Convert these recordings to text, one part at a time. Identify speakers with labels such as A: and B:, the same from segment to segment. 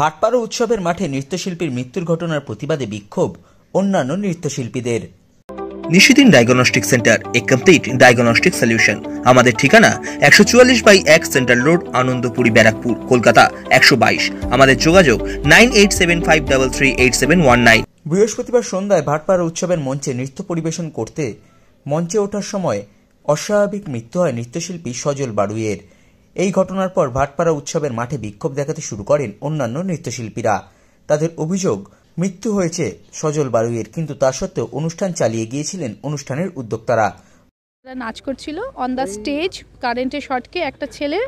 A: ভাটপাড়া উৎসবের মাঠে নৃত্যশিল্পীর মৃত্যুর ঘটনার প্রতিবাদে বিক্ষোভ অন্যান্য নৃত্যশিল্পীদের নিশিদিন ডায়াগনস্টিক সেন্টার এ কমপ্লিট ডায়াগনস্টিক সলিউশন আমাদের ঠিকানা একশো চুয়াল্লিশ বাই এক সেন্ট্রাল রোড আনন্দপুরি ব্যারাকপুর কলকাতা একশো বাইশ আমাদের যোগাযোগ nine eight seven five double three eight seven one nine বৃহস্পতিবার সন্ধ্যায় ভাটপাড়া উৎসবের মঞ্চে নৃত্য পরিবেশন করতে মঞ্চে ওঠার সময় অস্বাভাবিক মৃত্যু হয় নৃত্যশিল্পী সজল বাড়ুয়ের এই ঘটনার পর ভাটপাড়া উৎসবের মাঠে বিক্ষোভ দেখাতে শুরু করেন অন্যান্য নৃত্যশিল্পীরা তাদের অভিযোগ মৃত্যু হয়েছে সজল বারুইয়ের কিন্তু তা সত্ত্বেও অনুষ্ঠান চালিয়ে গিয়েছিলেন অনুষ্ঠানের উদ্যোক্তারা নাচ করছিল অন দ্য স্টেজ কারেন্টের শর্টকে একটা ছেলে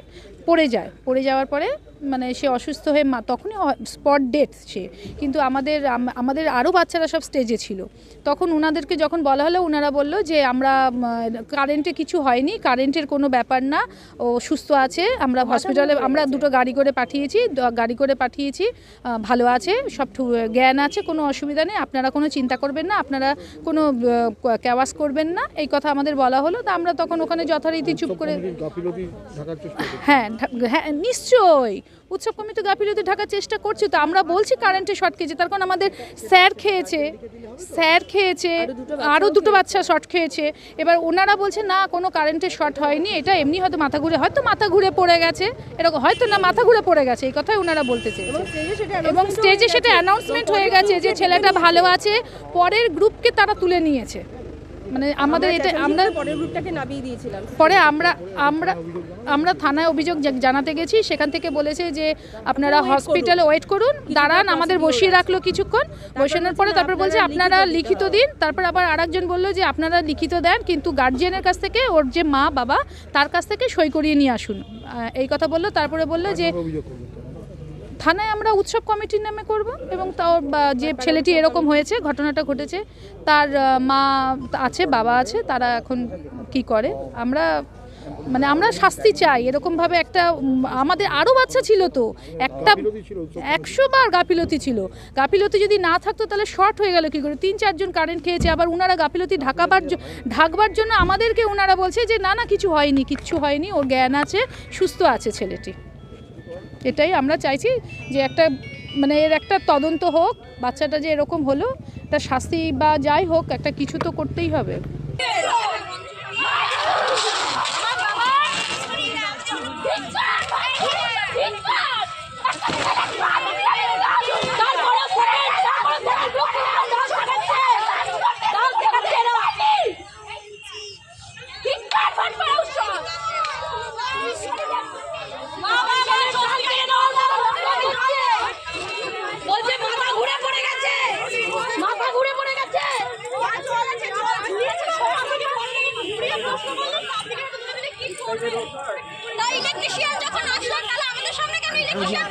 A: পড়ে যায় পড়ে যাওয়ার পরে মানে সে অসুস্থ হয়ে মা তখনই স্পট ডেথ সে কিন্তু আমাদের আমাদের আরও বাচ্চারা সব স্টেজে ছিল তখন ওনাদেরকে যখন বলা হলো ওনারা বলল যে আমরা কারেন্টে কিছু হয়নি কারেন্টের কোনো ব্যাপার না ও সুস্থ আছে আমরা হসপিটালে আচ্ছা, আমরা দুটো গাড়ি করে পাঠিয়েছি গাড়ি করে পাঠিয়েছি ভালো আছে সব জ্ঞান আছে কোনো অসুবিধা নেই আপনারা কোনো চিন্তা করবেন না আপনারা কোনো ক্যাওয়াস করবেন না এই কথা আমাদের বলা হলো তা আমরা তখন ওখানে যথারীতি চুপ করে হ্যাঁ হ্যাঁ নিশ্চয়ই উৎসব কমিটি গাফিলতি ঢাকার চেষ্টা করছি তো আমরা বলছি কারেন্টে শর্ট খেয়েছে তার কারণ আমাদের স্যার খেয়েছে স্যার খেয়েছে আরও দুটো বাচ্চা শর্ট খেয়েছে এবার ওনারা বলছে না কোনো কারেন্টে শর্ট হয়নি এটা এমনি হয়তো মাথা ঘুরে হয়তো মাথা ঘুরে পড়ে গেছে এরকম হয়তো না মাথা ঘুরে পড়ে গেছে এই কথাই ওনারা বলতে চেয়েছে এবং স্টেজে সেটা অ্যানাউন্সমেন্ট হয়ে গেছে যে ছেলেটা ভালো আছে পরের গ্রুপকে তারা তুলে নিয়েছে মানে আমাদের এটা আমরা পরে আমরা আমরা আমরা থানায় অভিযোগ জানাতে গেছি সেখান থেকে বলেছে যে আপনারা হসপিটালে ওয়েট করুন দাঁড়ান আমাদের বসিয়ে রাখলো কিছুক্ষণ বসানোর পরে তারপর বলছে আপনারা লিখিত দিন তারপর আবার আরেকজন বললো যে আপনারা লিখিত দেন কিন্তু গার্জিয়ানের কাছ থেকে ওর যে মা বাবা তার কাছ থেকে সই করিয়ে নিয়ে আসুন এই কথা বললো তারপরে বললো যে থানায় আমরা উৎসব কমিটির নামে করব এবং তাও যে ছেলেটি এরকম হয়েছে ঘটনাটা ঘটেছে তার মা আছে বাবা আছে তারা এখন কি করে আমরা মানে আমরা শাস্তি চাই এরকমভাবে একটা আমাদের আরও বাচ্চা ছিল তো একটা একশো বার গাফিলতি ছিল গাফিলতি যদি না থাকতো তাহলে শর্ট হয়ে গেল কী করে তিন চারজন কারেন্ট খেয়েছে আবার ওনারা গাফিলতি ঢাকাবার ঢাকবার জন্য আমাদেরকে ওনারা বলছে যে না না কিছু হয়নি কিচ্ছু হয়নি ওর জ্ঞান আছে সুস্থ আছে ছেলেটি এটাই আমরা চাইছি যে একটা মানে এর একটা তদন্ত হোক বাচ্চাটা যে এরকম হলো তার শাস্তি বা যাই হোক একটা কিছু তো করতেই হবে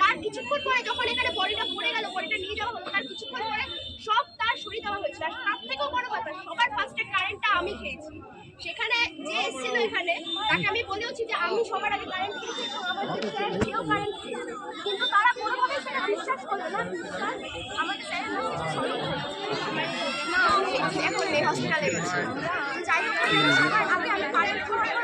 A: তার কিছুক্ষণ পরে যখন এখানে বডিটা পড়ে গেল বডিটা নিয়ে যাওয়া হলো তার কিছুক্ষণ পরে সব তার সরিয়ে দেওয়া হয়েছিল আর তার থেকেও বড় কথা সবার ফার্স্টে কারেন্টটা আমি খেয়েছি সেখানে যে এসেছিল এখানে তাকে আমি বলেওছি যে আমি সবার আগে কারেন্ট খেয়েছি এবং কারেন্ট খেয়েছে কিন্তু তারা কোনোভাবে সেটা বিশ্বাস করলো না আমাদের স্যারের না আমি এখন হসপিটালে গেছি যাই হোক আমি কারেন্ট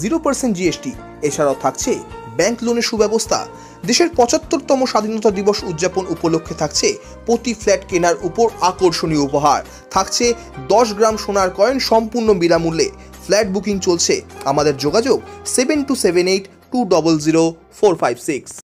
A: জিরো পার্সেন্ট জিএসটি এছাড়াও থাকছে ব্যাংক লোনের সুব্যবস্থা দেশের পঁচাত্তরতম স্বাধীনতা দিবস উদযাপন উপলক্ষে থাকছে প্রতি ফ্ল্যাট কেনার উপর আকর্ষণীয় উপহার থাকছে দশ গ্রাম সোনার কয়েন সম্পূর্ণ বিনামূল্যে ফ্ল্যাট বুকিং চলছে আমাদের যোগাযোগ seven two seven eight two double zero four five six